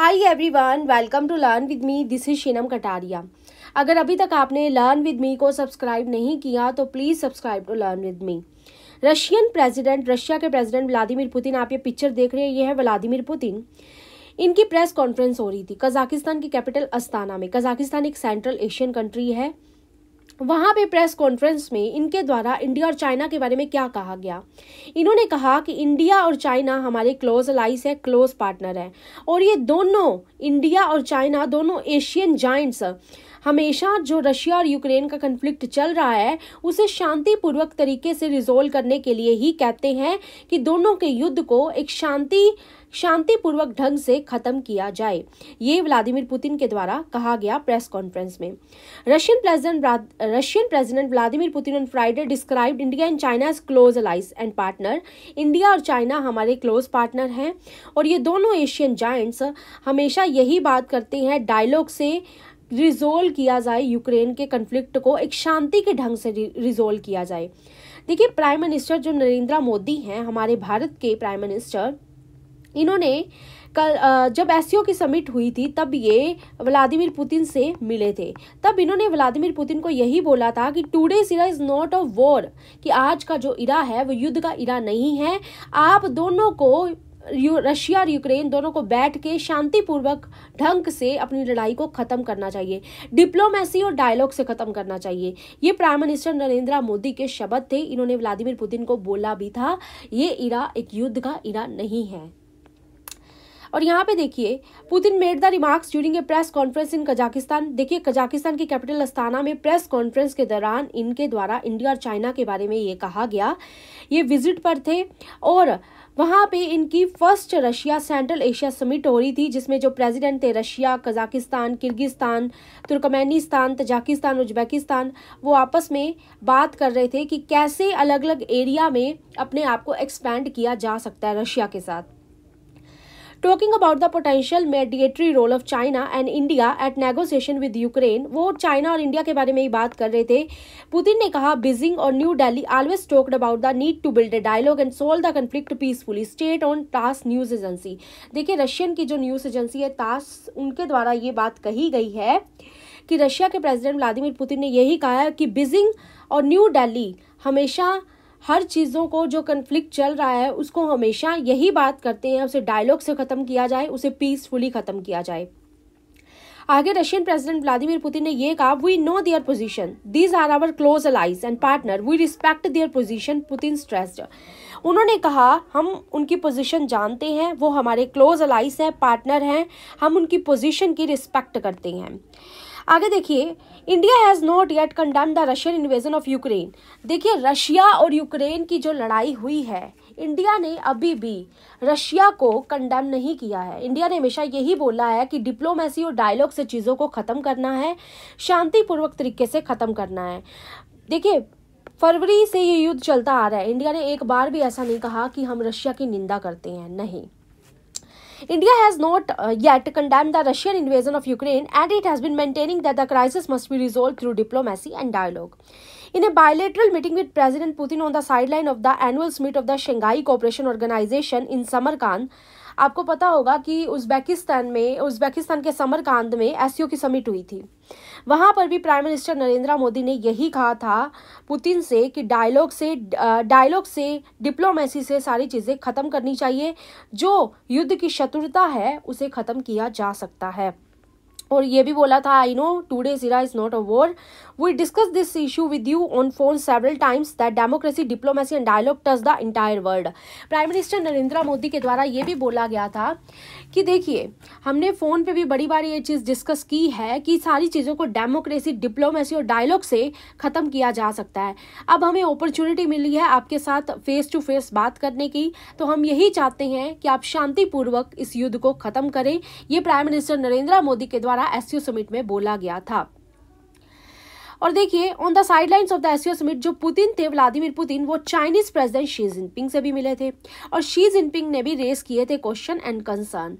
Hi everyone welcome to learn with me this is Sheenam Kataria अगर अभी तक आपने लर्न विद मी को सब्सक्राइब नहीं किया तो please subscribe to learn with me Russian president Russia के प्रेसिडेंट व्लादिमीर पुतिन आप ये पिक्चर देख रहे हैं ये है व्लादिमीर पुतिन इनकी प्रेस कॉन्फ्रेंस हो रही थी कजाकिस्तान की कैपिटल अस्ताना में कजाकिस्तान एक सेंट्रल एशियन कंट्री है वहाँ पे प्रेस कॉन्फ्रेंस में इनके द्वारा इंडिया और चाइना के बारे में क्या कहा गया इन्होंने कहा कि इंडिया और चाइना हमारे क्लोज अलाइस है क्लोज पार्टनर है और ये दोनों इंडिया और चाइना दोनों एशियन जाइंट्स हमेशा जो रशिया और यूक्रेन का कन्फ्लिक्ट चल रहा है उसे शांतिपूर्वक तरीके से रिजोल्व करने के लिए ही कहते हैं कि दोनों के युद्ध को एक शांति शांतिपूर्वक ढंग से खत्म किया जाए ये व्लादिमीर पुतिन के द्वारा कहा गया प्रेस कॉन्फ्रेंस में Russian president Russian president Vladimir Putin on Friday described India and China close allies and partner India और चाइना हमारे क्लोज पार्टनर हैं और ये दोनों एशियन जाइंट्स हमेशा यही बात करते हैं डायलॉग से रिजोल्व किया जाए यूक्रेन के कन्फ्लिक्ट को एक शांति के ढंग से रिजोल्व किया जाए देखिए प्राइम मिनिस्टर जो नरेंद्र मोदी हैं हमारे भारत के प्राइम मिनिस्टर इन्होंने कल जब एस की समिट हुई थी तब ये व्लादिमिर पुतिन से मिले थे तब इन्होंने व्लादिमिर पुतिन को यही बोला था कि टूडे सिरा इज़ नॉट अ वॉर कि आज का जो इरा है वो युद्ध का इरा नहीं है आप दोनों को रशिया और यूक्रेन दोनों को बैठ के शांतिपूर्वक ढंग से अपनी लड़ाई को खत्म करना चाहिए डिप्लोमेसी और डायलॉग से खत्म करना चाहिए ये प्राइम मिनिस्टर नरेंद्र मोदी के शब्द थे इन्होंने व्लादिमीर पुतिन को बोला भी था ये इरा एक युद्ध का इरा नहीं है और यहाँ पे देखिए Putin made the remarks during a press conference in Kazakhstan देखिए कजाकिस्तान की कैपिटल अस्ताना में प्रेस कॉन्फ्रेंस के दौरान इनके द्वारा इंडिया और चाइना के बारे में ये कहा गया ये विजिट पर थे और वहाँ पे इनकी first Russia central Asia summit हो रही थी जिसमें जो प्रेसिडेंट थे Russia Kazakhstan Kyrgyzstan Turkmenistan Tajikistan Uzbekistan वो आपस में बात कर रहे थे कि कैसे अलग अलग एरिया में अपने आप को एक्सपैंड किया जा सकता है रशिया के साथ talking about the potential mediatory role of China and India at negotiation with Ukraine वो चाइना और इंडिया के बारे में ही बात कर रहे थे पुतिन ने कहा बीजिंग और New Delhi always talked about the need to build a dialogue and solve the conflict peacefully state on TASS news agency देखिए रशियन की जो न्यूज एजेंसी है तास उनके द्वारा ये बात कही गई है कि रशिया के प्रेसिडेंट व्लादिमीर पुतिन ने यही कहा है कि बीजिंग और न्यू दिल्ली हमेशा हर चीज़ों को जो कन्फ्लिक्ट चल रहा है उसको हमेशा यही बात करते हैं उसे डायलॉग से ख़त्म किया जाए उसे पीसफुली ख़त्म किया जाए आगे रशियन प्रेसिडेंट व्लादिमीर पुतिन ने यह कहा we know their position these are our close allies and partner we respect their position Putin stressed उन्होंने कहा हम उनकी पोजीशन जानते हैं वो हमारे क्लोज अलाइज हैं पार्टनर हैं हम उनकी पोजीशन की रिस्पेक्ट करते हैं आगे देखिए India has not yet condemn the Russian invasion of Ukraine देखिए रशिया और यूक्रेन की जो लड़ाई हुई है इंडिया ने अभी भी रशिया को कंडेम नहीं किया है इंडिया ने हमेशा यही बोला है कि डिप्लोमेसी और डायलॉग से चीज़ों को ख़त्म करना है शांतिपूर्वक तरीके से ख़त्म करना है देखिए फरवरी से ये युद्ध चलता आ रहा है इंडिया ने एक बार भी ऐसा नहीं कहा कि हम रशिया की निंदा करते हैं नहीं India has not uh, yet condemned the Russian invasion of Ukraine and it has been maintaining that the crisis must be resolved through diplomacy and dialogue. In a bilateral meeting with President Putin on the sideline of the annual summit of the Shanghai Cooperation Organization in Samarkand, आपको पता होगा कि Uzbekistan में Uzbekistan के समरकांद में S की summit हुई थी वहाँ पर भी प्राइम मिनिस्टर नरेंद्र मोदी ने यही कहा था पुतिन से कि डायलॉग से डायलॉग से डिप्लोमेसी से सारी चीज़ें ख़त्म करनी चाहिए जो युद्ध की शत्रुता है उसे ख़त्म किया जा सकता है और ये भी बोला था I know the era is not a war we discuss this issue with you on phone several times that democracy diplomacy and dialogue touch the entire world prime minister Narendra Modi के द्वारा ये भी बोला गया था कि देखिए हमने फ़ोन पे भी बड़ी बार ये चीज़ डिस्कस की है कि सारी चीज़ों को डेमोक्रेसी डिप्लोमेसी और डायलॉग से ख़त्म किया जा सकता है अब हमें अपॉर्चुनिटी मिली है आपके साथ फेस टू फेस बात करने की तो हम यही चाहते हैं कि आप शांतिपूर्वक इस युद्ध को ख़त्म करें ये प्राइम मिनिस्टर नरेंद्र मोदी के द्वारा द्वारा एससीओ समिट में बोला गया था और देखिए on the sidelines of the SCO summit जो पुतिन थे व्लादिमीर पुतिन वो चाइनीज प्रेसिडेंट शी जिनपिंग से भी मिले थे और शी जिनपिंग ने भी रेस किए थे क्वेश्चन एंड कंसर्न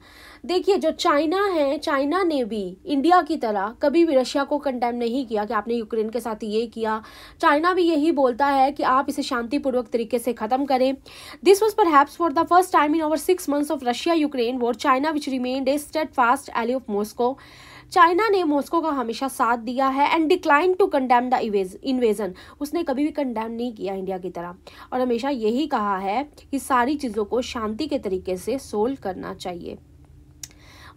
देखिए जो चाइना है चाइना ने भी इंडिया की तरह कभी भी रशिया को कंडेम नहीं किया कि आपने यूक्रेन के साथ ये किया चाइना भी यही बोलता है कि आप इसे शांतिपूर्वक तरीके से खत्म करें this was perhaps for the first time in over six months of Russia Ukraine war China which remained a steadfast ally of Moscow China ने मॉस्को का हमेशा साथ दिया है and decline to condemn the invasion उसने कभी भी condemn नहीं किया इंडिया की तरह और हमेशा यही कहा है कि सारी चीज़ों को शांति के तरीके से सोल्व करना चाहिए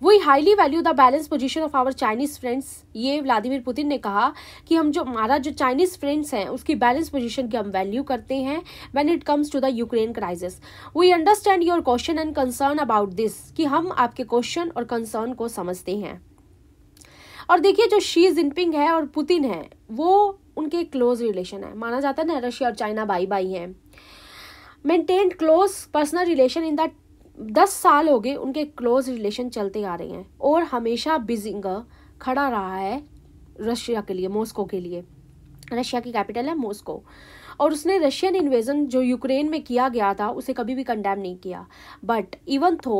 we highly value the balance position of our Chinese friends ये व्लादिमिर पुतिन ने कहा कि हम जो हमारा जो चाइनीज फ्रेंड्स हैं उसकी बैलेंस पोजिशन की हम वैल्यू करते हैं when it comes to the Ukraine crisis we understand your question and concern about this कि हम आपके क्वेश्चन और कंसर्न को समझते हैं और देखिए जो शी जिनपिंग है और पुतिन है वो उनके क्लोज रिलेशन है माना जाता है ना रशिया और चाइना भाई भाई हैं maintained close personal relation in the दस साल हो गए उनके क्लोज रिलेशन चलते आ रहे हैं और हमेशा बिजिंग खड़ा रहा है रशिया के लिए मॉस्को के लिए रशिया की कैपिटल है मॉस्को और उसने रशियन इन्वेजन जो यूक्रेन में किया गया था उसे कभी भी कंडेम नहीं किया but even though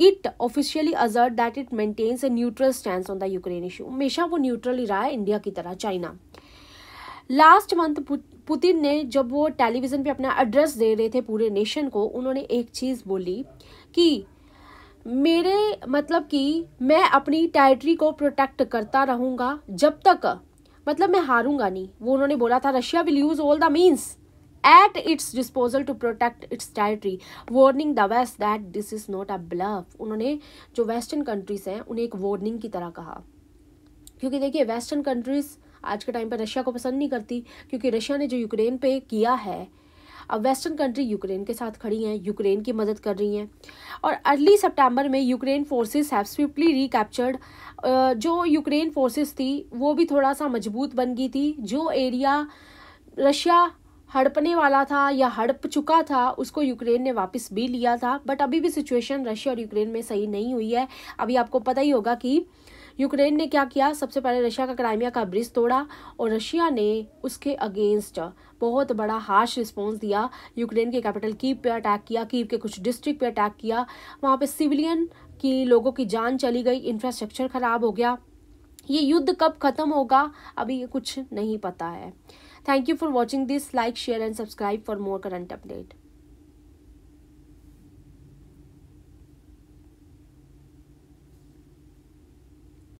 it officially asserted that it maintains a neutral stand on the Ukraine issue हमेशा वो न्यूट्रल ही रहा है इंडिया की तरह चाइना लास्ट मंथ पुतिन ने जब वो टेलीविज़न पे अपना एड्रेस दे रहे थे पूरे नेशन को उन्होंने एक चीज़ बोली कि मेरे मतलब कि मैं अपनी टेरिटरी को प्रोटेक्ट करता रहूँगा जब तक मतलब मैं हारूंगा नहीं वो उन्होंने बोला था Russia will use all the means at its disposal to protect its territory warning the west that this is not a bluff उन्होंने जो वेस्टर्न कंट्रीज हैं उन्हें एक वार्निंग की तरह कहा क्योंकि देखिए वेस्टर्न कंट्रीज आज के टाइम पर रशिया को पसंद नहीं करती क्योंकि रशिया ने जो यूक्रेन पे किया है अब वेस्टर्न कंट्री यूक्रेन के साथ खड़ी हैं यूक्रेन की मदद कर रही हैं और अर्ली सितंबर में Ukraine forces have swiftly recaptured जो यूक्रेन फोर्सेस थी वो भी थोड़ा सा मजबूत बन गई थी जो एरिया रशिया हड़पने वाला था या हड़प चुका था उसको यूक्रेन ने वापस भी लिया था बट अभी भी सिचुएशन रशिया और यूक्रेन में सही नहीं हुई है अभी आपको पता ही होगा कि यूक्रेन ने क्या किया सबसे पहले रशिया का क्राइमिया का ब्रिज तोड़ा और रशिया ने उसके अगेंस्ट बहुत बड़ा हार्श रिस्पॉन्स दिया यूक्रेन के कैपिटल कीव पे अटैक किया कीव के कुछ डिस्ट्रिक्ट पे अटैक किया वहाँ पे सिविलियन की लोगों की जान चली गई इंफ्रास्ट्रक्चर खराब हो गया ये युद्ध कब खत्म होगा अभी ये कुछ नहीं पता है thank you for watching this like share and subscribe for more current update